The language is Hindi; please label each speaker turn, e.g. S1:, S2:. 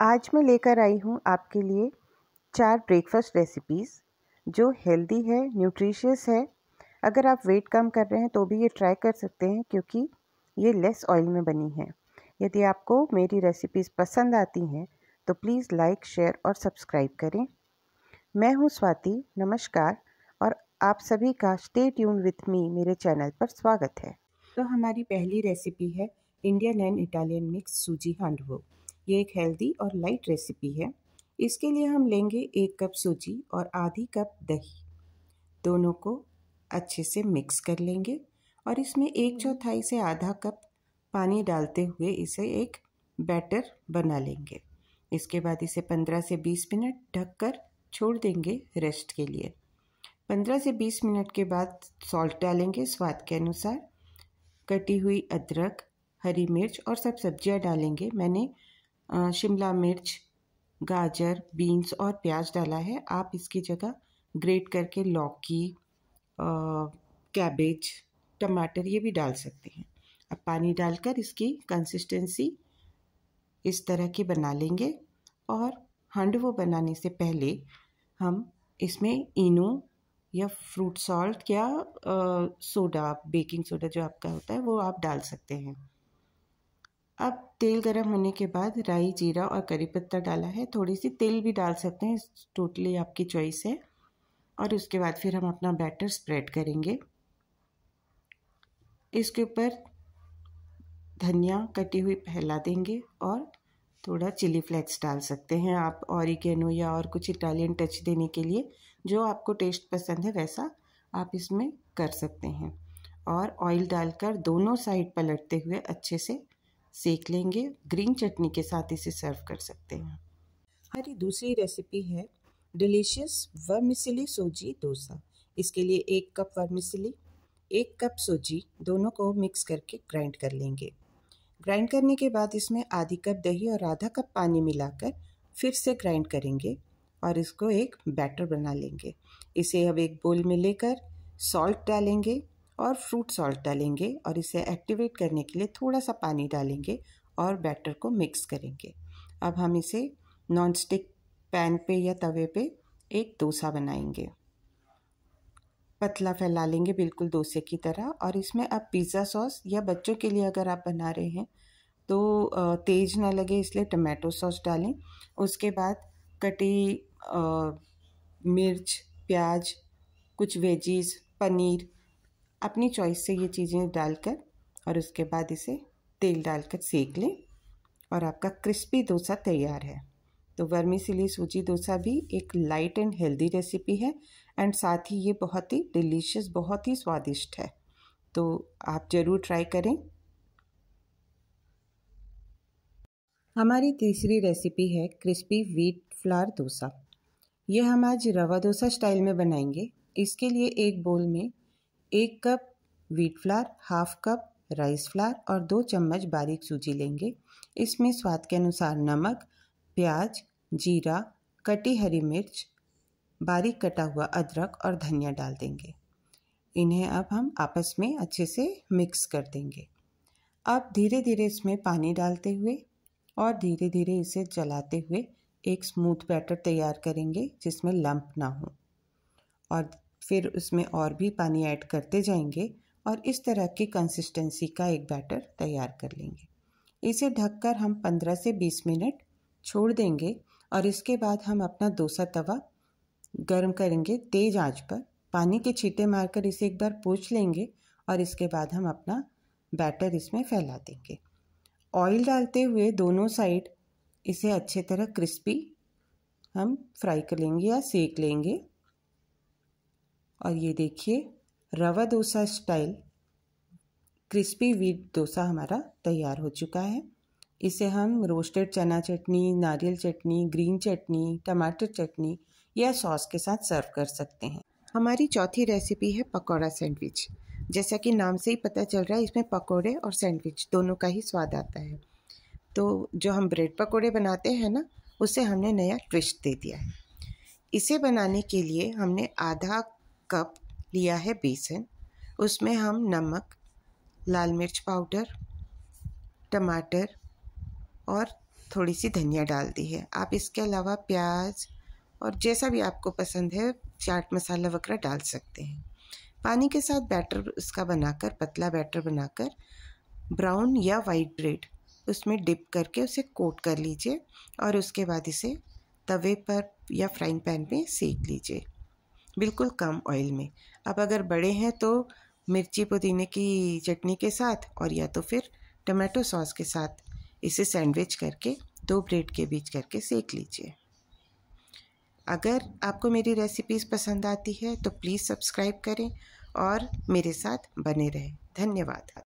S1: आज मैं लेकर आई हूँ आपके लिए चार ब्रेकफास्ट रेसिपीज़ जो हेल्दी है न्यूट्रिशियस है अगर आप वेट कम कर रहे हैं तो भी ये ट्राई कर सकते हैं क्योंकि ये लेस ऑयल में बनी है यदि आपको मेरी रेसिपीज़ पसंद आती हैं तो प्लीज़ लाइक शेयर और सब्सक्राइब करें मैं हूँ स्वाति नमस्कार और आप सभी का स्टे ट्यून विथ मी मेरे चैनल पर स्वागत है तो हमारी पहली रेसिपी है इंडियन एंड इटालियन मिक्स सूजी हांडवो ये एक हेल्दी और लाइट रेसिपी है इसके लिए हम लेंगे एक कप सूजी और आधी कप दही दोनों को अच्छे से मिक्स कर लेंगे और इसमें एक चौथाई से आधा कप पानी डालते हुए इसे एक बैटर बना लेंगे इसके बाद इसे 15 से 20 मिनट ढककर छोड़ देंगे रेस्ट के लिए 15 से 20 मिनट के बाद सॉल्ट डालेंगे स्वाद के अनुसार कटी हुई अदरक हरी मिर्च और सब सब्जियां डालेंगे मैंने शिमला मिर्च गाजर बीन्स और प्याज डाला है आप इसकी जगह ग्रेट करके लौकी कैबेज टमाटर ये भी डाल सकते हैं अब पानी डालकर इसकी कंसिस्टेंसी इस तरह की बना लेंगे और हांडवो बनाने से पहले हम इसमें इनो या फ्रूट सॉल्ट या आ, सोडा बेकिंग सोडा जो आपका होता है वो आप डाल सकते हैं अब तेल गरम होने के बाद राई जीरा और करी पत्ता डाला है थोड़ी सी तेल भी डाल सकते हैं टोटली आपकी चॉइस है और उसके बाद फिर हम अपना बैटर स्प्रेड करेंगे इसके ऊपर धनिया कटी हुई फैला देंगे और थोड़ा चिली फ्लेक्स डाल सकते हैं आप ऑरिगेनो या और कुछ इटालियन टच देने के लिए जो आपको टेस्ट पसंद है वैसा आप इसमें कर सकते हैं और ऑयल डालकर दोनों साइड पलटते हुए अच्छे से सेक लेंगे ग्रीन चटनी के साथ इसे सर्व कर सकते हैं हमारी दूसरी रेसिपी है डिलीशियस वर्मिसली सोजी डोसा इसके लिए एक कप वर्मिसली एक कप सूजी दोनों को मिक्स करके ग्राइंड कर लेंगे ग्राइंड करने के बाद इसमें आधी कप दही और आधा कप पानी मिलाकर फिर से ग्राइंड करेंगे और इसको एक बैटर बना लेंगे इसे अब एक बोल में लेकर सॉल्ट डालेंगे और फ्रूट सॉल्ट डालेंगे और इसे एक्टिवेट करने के लिए थोड़ा सा पानी डालेंगे और बैटर को मिक्स करेंगे अब हम इसे नॉन स्टिक पैन पे या तवे पे एक डोसा बनाएंगे पतला फैला लेंगे बिल्कुल डोसे की तरह और इसमें आप पिज़्ज़ा सॉस या बच्चों के लिए अगर आप बना रहे हैं तो तेज ना लगे इसलिए टमाटो सॉस डालें उसके बाद कटी आ, मिर्च प्याज कुछ वेजीज पनीर अपनी चॉइस से ये चीज़ें डालकर और उसके बाद इसे तेल डालकर सेक लें और आपका क्रिस्पी डोसा तैयार है तो वर्मी सिली सूजी डोसा भी एक लाइट एंड हेल्दी रेसिपी है एंड साथ ही ये बहुत ही डिलीशियस बहुत ही स्वादिष्ट है तो आप ज़रूर ट्राई करें हमारी तीसरी रेसिपी है क्रिस्पी व्हीट फ्लावर डोसा ये हम आज रवा डोसा स्टाइल में बनाएंगे इसके लिए एक बोल में एक cup wheat flour half cup rice flour और दो चम्मच बारीक सूजी लेंगे इसमें स्वाद के अनुसार नमक प्याज जीरा कटी हरी मिर्च बारीक कटा हुआ अदरक और धनिया डाल देंगे इन्हें अब हम आपस में अच्छे से मिक्स कर देंगे अब धीरे धीरे इसमें पानी डालते हुए और धीरे धीरे इसे जलाते हुए एक स्मूथ बैटर तैयार करेंगे जिसमें लंप ना हो और फिर उसमें और भी पानी ऐड करते जाएंगे और इस तरह की कंसिस्टेंसी का एक बैटर तैयार कर लेंगे इसे ढककर हम 15 से 20 मिनट छोड़ देंगे और इसके बाद हम अपना दोसा तवा गर्म करेंगे तेज आंच पर पानी के छींटे मारकर इसे एक बार पोछ लेंगे और इसके बाद हम अपना बैटर इसमें फैला देंगे ऑयल डालते हुए दोनों साइड इसे अच्छे तरह क्रिस्पी हम फ्राई कर लेंगे या सेक लेंगे और ये देखिए rava dosa style crispy wheat dosa हमारा तैयार हो चुका है इसे हम रोस्टेड चना चटनी नारियल चटनी ग्रीन चटनी टमाटर चटनी या सॉस के साथ सर्व कर सकते हैं हमारी चौथी रेसिपी है पकौड़ा सैंडविच जैसा कि नाम से ही पता चल रहा है इसमें पकौड़े और सैंडविच दोनों का ही स्वाद आता है तो जो हम ब्रेड पकौड़े बनाते हैं ना उसे हमने नया ट्विस्ट दे दिया है इसे बनाने के लिए हमने आधा कप लिया है बेसन उसमें हम नमक लाल मिर्च पाउडर टमाटर और थोड़ी सी धनिया डाल दी है आप इसके अलावा प्याज और जैसा भी आपको पसंद है चाट मसाला वगैरह डाल सकते हैं पानी के साथ बैटर उसका बनाकर पतला बैटर बनाकर ब्राउन या वाइट ब्रेड उसमें डिप करके उसे कोट कर लीजिए और उसके बाद इसे तवे पर या फ्राइंग पैन में सेक लीजिए बिल्कुल कम ऑयल में अब अगर बड़े हैं तो मिर्ची पुदीने की चटनी के साथ और या तो फिर टमाटो सॉस के साथ इसे सैंडविच करके दो ब्रेड के बीच करके सेक लीजिए अगर आपको मेरी रेसिपीज़ पसंद आती है तो प्लीज़ सब्सक्राइब करें और मेरे साथ बने रहें धन्यवाद